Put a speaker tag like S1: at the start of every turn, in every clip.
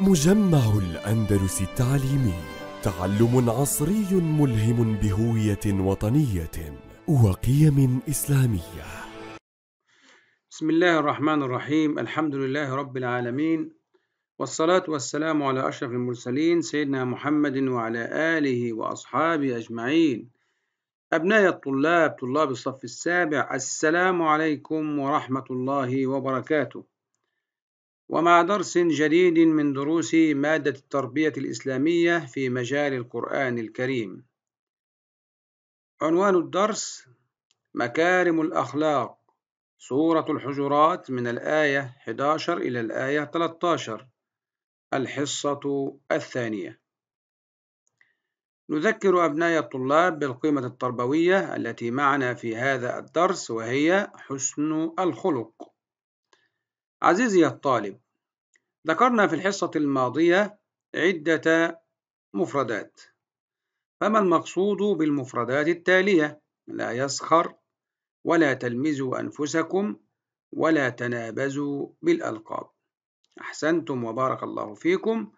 S1: مجمع الأندلس التعليمي تعلم عصري ملهم بهوية وطنية وقيم إسلامية بسم الله الرحمن الرحيم الحمد لله رب العالمين والصلاة والسلام على أشرف المرسلين سيدنا محمد وعلى آله وأصحابه أجمعين أبناء الطلاب طلاب الصف السابع السلام عليكم ورحمة الله وبركاته ومع درس جديد من دروس مادة التربية الإسلامية في مجال القرآن الكريم. عنوان الدرس: مكارم الأخلاق، سورة الحجرات من الآية 11 إلى الآية 13، الحصة الثانية. نذكر أبناء الطلاب بالقيمة التربوية التي معنا في هذا الدرس وهي حسن الخلق. عزيزي الطالب ذكرنا في الحصة الماضية عدة مفردات فما المقصود بالمفردات التالية لا يسخر ولا تلمزوا أنفسكم ولا تنابزوا بالألقاب أحسنتم وبارك الله فيكم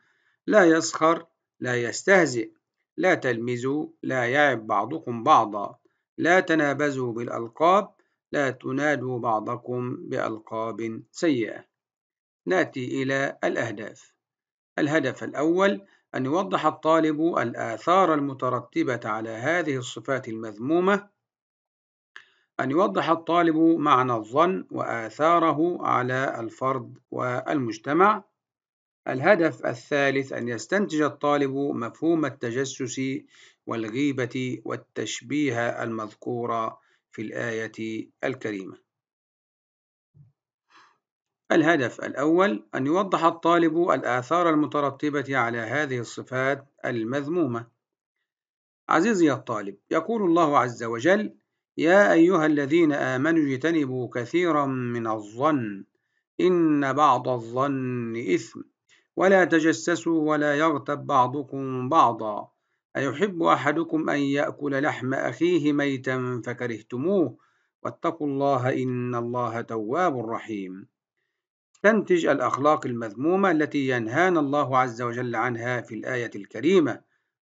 S1: لا يسخر لا يستهزئ لا تلمزوا لا يعب بعضكم بعضا لا تنابزوا بالألقاب لا تنادوا بعضكم بألقاب سيئة نأتي إلى الأهداف الهدف الأول أن يوضح الطالب الآثار المترتبة على هذه الصفات المذمومة أن يوضح الطالب معنى الظن وآثاره على الفرد والمجتمع الهدف الثالث أن يستنتج الطالب مفهوم التجسس والغيبة والتشبيه المذكورة في الآية الكريمة الهدف الأول أن يوضح الطالب الآثار المترتبة على هذه الصفات المذمومة عزيزي الطالب يقول الله عز وجل يا أيها الذين آمنوا اجتنبوا كثيرا من الظن إن بعض الظن إثم ولا تجسسوا ولا يغتب بعضكم بعضا أيحب أحدكم أن يأكل لحم أخيه ميتا فكرهتموه واتقوا الله إن الله تواب رحيم تنتج الأخلاق المذمومة التي ينهانا الله عز وجل عنها في الآية الكريمة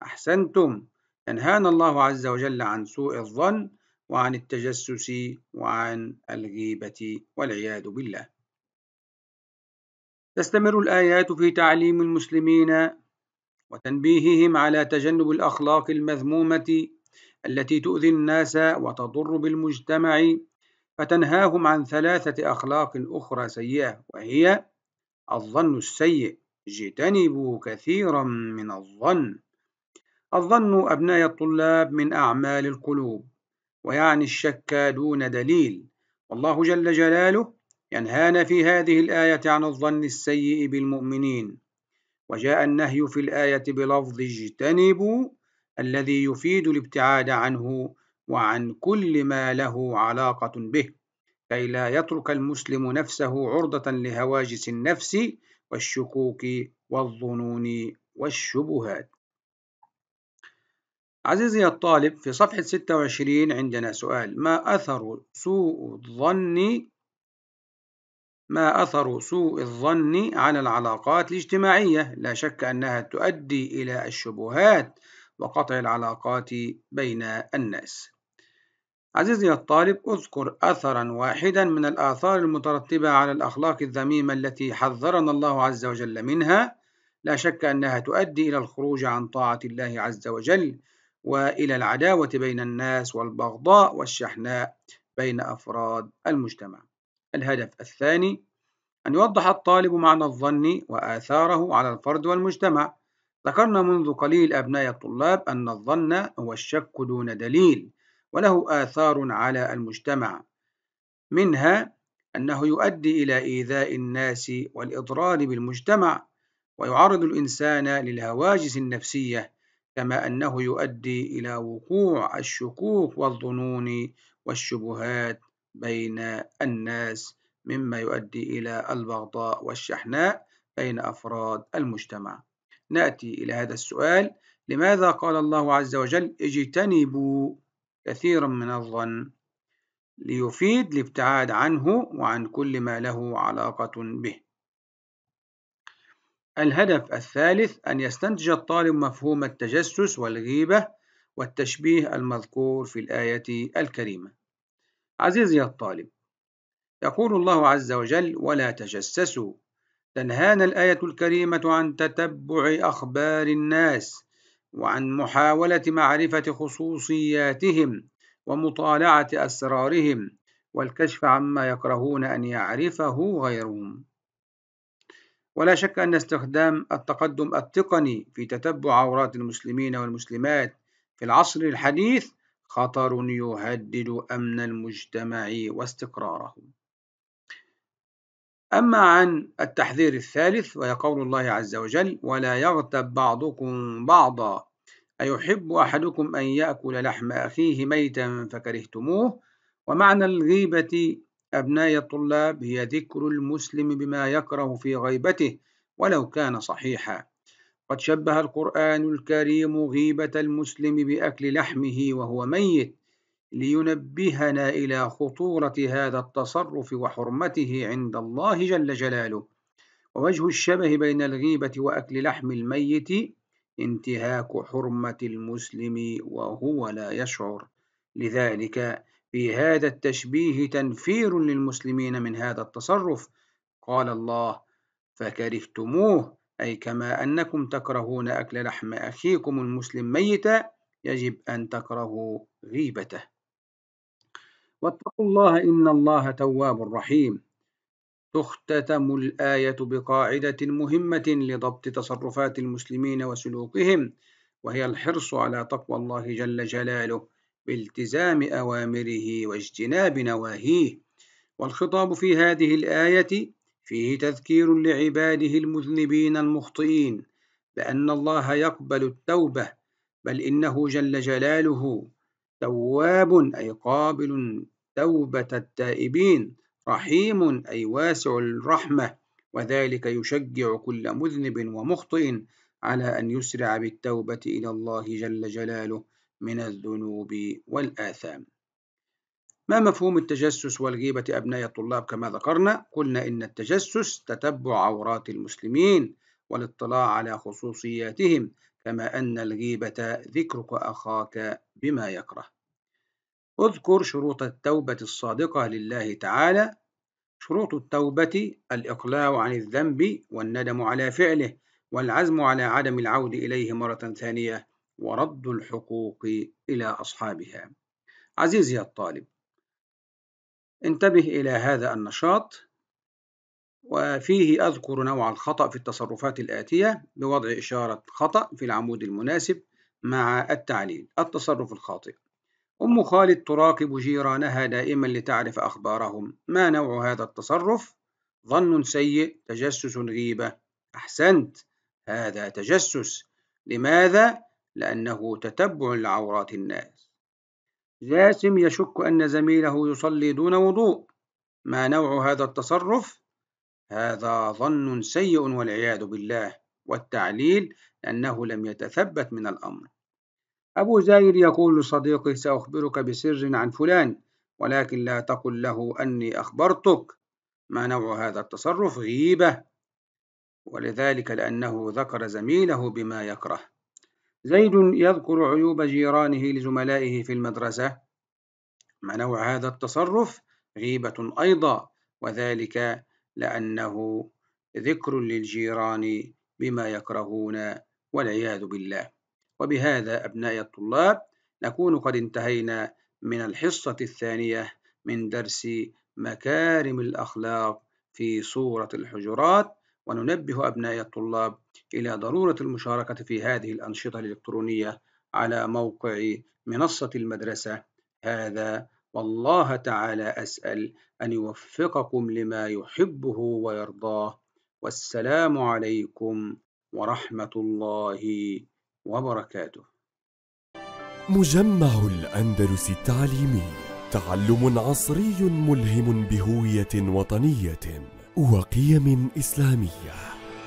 S1: أحسنتم ينهانا الله عز وجل عن سوء الظن وعن التجسس وعن الغيبة والعياذ بالله تستمر الآيات في تعليم المسلمين وتنبيههم على تجنب الأخلاق المذمومة التي تؤذي الناس وتضر بالمجتمع فتنهاهم عن ثلاثة أخلاق أخرى سيئة وهي الظن السيء اجتنبوا كثيرا من الظن الظن أبناء الطلاب من أعمال القلوب ويعني الشك دون دليل والله جل جلاله ينهانا في هذه الآية عن الظن السيء بالمؤمنين وجاء النهي في الآية بلفظ اجتنبوا الذي يفيد الابتعاد عنه وعن كل ما له علاقة به كي لا يترك المسلم نفسه عرضة لهواجس النفس والشكوك والظنون والشبهات عزيزي الطالب في صفحة 26 عندنا سؤال ما أثر سوء الظن ما أثر سوء الظن على العلاقات الاجتماعية لا شك أنها تؤدي إلى الشبهات وقطع العلاقات بين الناس عزيزي الطالب اذكر أثرا واحدا من الآثار المترتبة على الأخلاق الذميمة التي حذرنا الله عز وجل منها لا شك أنها تؤدي إلى الخروج عن طاعة الله عز وجل وإلى العداوة بين الناس والبغضاء والشحناء بين أفراد المجتمع الهدف الثاني أن يوضح الطالب معنى الظن وآثاره على الفرد والمجتمع ذكرنا منذ قليل أبناء الطلاب أن الظن هو الشك دون دليل وله آثار على المجتمع منها أنه يؤدي إلى إيذاء الناس والإضرار بالمجتمع ويعرض الإنسان للهواجس النفسية كما أنه يؤدي إلى وقوع الشكوك والظنون والشبهات بين الناس مما يؤدي إلى البغضاء والشحناء بين أفراد المجتمع نأتي إلى هذا السؤال لماذا قال الله عز وجل اجتنبوا كثيرا من الظن ليفيد الابتعاد عنه وعن كل ما له علاقة به الهدف الثالث أن يستنتج الطالب مفهوم التجسس والغيبة والتشبيه المذكور في الآية الكريمة عزيزي الطالب يقول الله عز وجل ولا تجسسوا تنهانا الآية الكريمة عن تتبع أخبار الناس وعن محاولة معرفة خصوصياتهم ومطالعة أسرارهم والكشف عما يكرهون أن يعرفه غيرهم ولا شك أن استخدام التقدم التقني في تتبع عورات المسلمين والمسلمات في العصر الحديث خطر يهدد أمن المجتمع واستقراره أما عن التحذير الثالث وهي قول الله عز وجل ولا يغتب بعضكم بعضا أيحب أحدكم أن يأكل لحم أخيه ميتا فكرهتموه ومعنى الغيبة أبناء الطلاب هي ذكر المسلم بما يكره في غيبته ولو كان صحيحا قد شبه القرآن الكريم غيبة المسلم بأكل لحمه وهو ميت لينبهنا إلى خطورة هذا التصرف وحرمته عند الله جل جلاله ووجه الشبه بين الغيبة وأكل لحم الميت انتهاك حرمة المسلم وهو لا يشعر لذلك في هذا التشبيه تنفير للمسلمين من هذا التصرف قال الله فكرهتموه أي كما أنكم تكرهون أكل لحم أخيكم المسلم ميتا يجب أن تكرهوا غيبته واتقوا الله إن الله تواب رحيم تختتم الآية بقاعدة مهمة لضبط تصرفات المسلمين وسلوكهم وهي الحرص على تقوى الله جل جلاله بالتزام أوامره واجتناب نواهيه والخطاب في هذه الآية فيه تذكير لعباده المذنبين المخطئين بأن الله يقبل التوبة بل إنه جل جلاله تواب أي قابل توبة التائبين رحيم أي واسع الرحمة وذلك يشجع كل مذنب ومخطئ على أن يسرع بالتوبة إلى الله جل جلاله من الذنوب والآثام ما مفهوم التجسس والغيبة أبناء الطلاب كما ذكرنا؟ قلنا إن التجسس تتبع عورات المسلمين والاطلاع على خصوصياتهم كما أن الغيبة ذكرك أخاك بما يكره اذكر شروط التوبة الصادقة لله تعالى شروط التوبة الإقلاع عن الذنب والندم على فعله والعزم على عدم العود إليه مرة ثانية ورد الحقوق إلى أصحابها عزيزي الطالب انتبه إلى هذا النشاط وفيه أذكر نوع الخطأ في التصرفات الآتية بوضع إشارة خطأ في العمود المناسب مع التعليل التصرف الخاطئ أم خالد تراقب جيرانها دائما لتعرف أخبارهم ما نوع هذا التصرف؟ ظن سيء تجسس غيبة أحسنت هذا تجسس لماذا؟ لأنه تتبع لعورات الناس جاسم يشك أن زميله يصلي دون وضوء ما نوع هذا التصرف؟ هذا ظن سيء والعياذ بالله والتعليل أنه لم يتثبت من الأمر أبو زاير يقول لصديقه سأخبرك بسر عن فلان ولكن لا تقل له أني أخبرتك ما نوع هذا التصرف غيبة ولذلك لأنه ذكر زميله بما يكره زيد يذكر عيوب جيرانه لزملائه في المدرسة ما نوع هذا التصرف غيبة أيضا وذلك لأنه ذكر للجيران بما يكرهون والعياذ بالله وبهذا أبنائي الطلاب نكون قد انتهينا من الحصة الثانية من درس مكارم الأخلاق في صورة الحجرات وننبه أبنائي الطلاب إلى ضرورة المشاركة في هذه الأنشطة الإلكترونية على موقع منصة المدرسة هذا والله تعالى أسأل أن يوفقكم لما يحبه ويرضاه والسلام عليكم ورحمة الله وبركاته. مجمع الأندلس التعليمي تعلم عصري ملهم بهوية وطنية وقيم إسلامية.